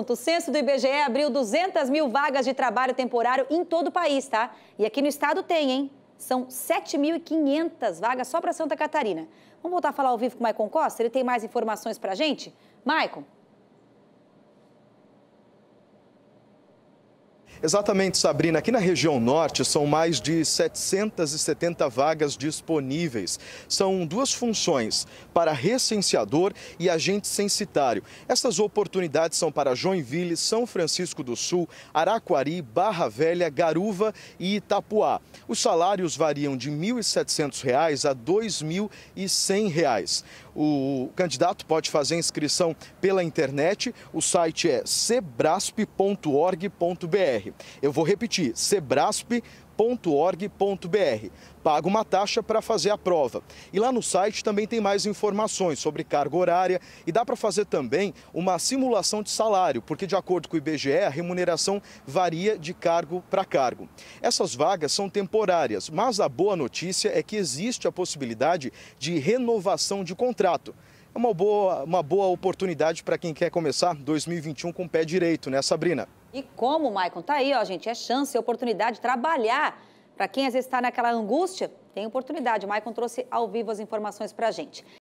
O censo do IBGE abriu 200 mil vagas de trabalho temporário em todo o país, tá? E aqui no estado tem, hein? São 7.500 vagas só para Santa Catarina. Vamos voltar a falar ao vivo com o Maicon Costa? Ele tem mais informações para a gente? Maicon, Exatamente, Sabrina. Aqui na região norte são mais de 770 vagas disponíveis. São duas funções, para recenseador e agente censitário. Essas oportunidades são para Joinville, São Francisco do Sul, Araquari, Barra Velha, Garuva e Itapuá. Os salários variam de R$ 1.700 a R$ 2.100. O candidato pode fazer inscrição pela internet. O site é sebrasp.org.br. Eu vou repetir, sebrasp.org.br. Paga uma taxa para fazer a prova. E lá no site também tem mais informações sobre carga horária e dá para fazer também uma simulação de salário, porque de acordo com o IBGE, a remuneração varia de cargo para cargo. Essas vagas são temporárias, mas a boa notícia é que existe a possibilidade de renovação de contrato. É uma boa, uma boa oportunidade para quem quer começar 2021 com o pé direito, né, Sabrina? E como, Maicon, tá aí, ó, gente, é chance, é oportunidade de trabalhar. Para quem às vezes está naquela angústia, tem oportunidade. O Maicon trouxe ao vivo as informações para a gente.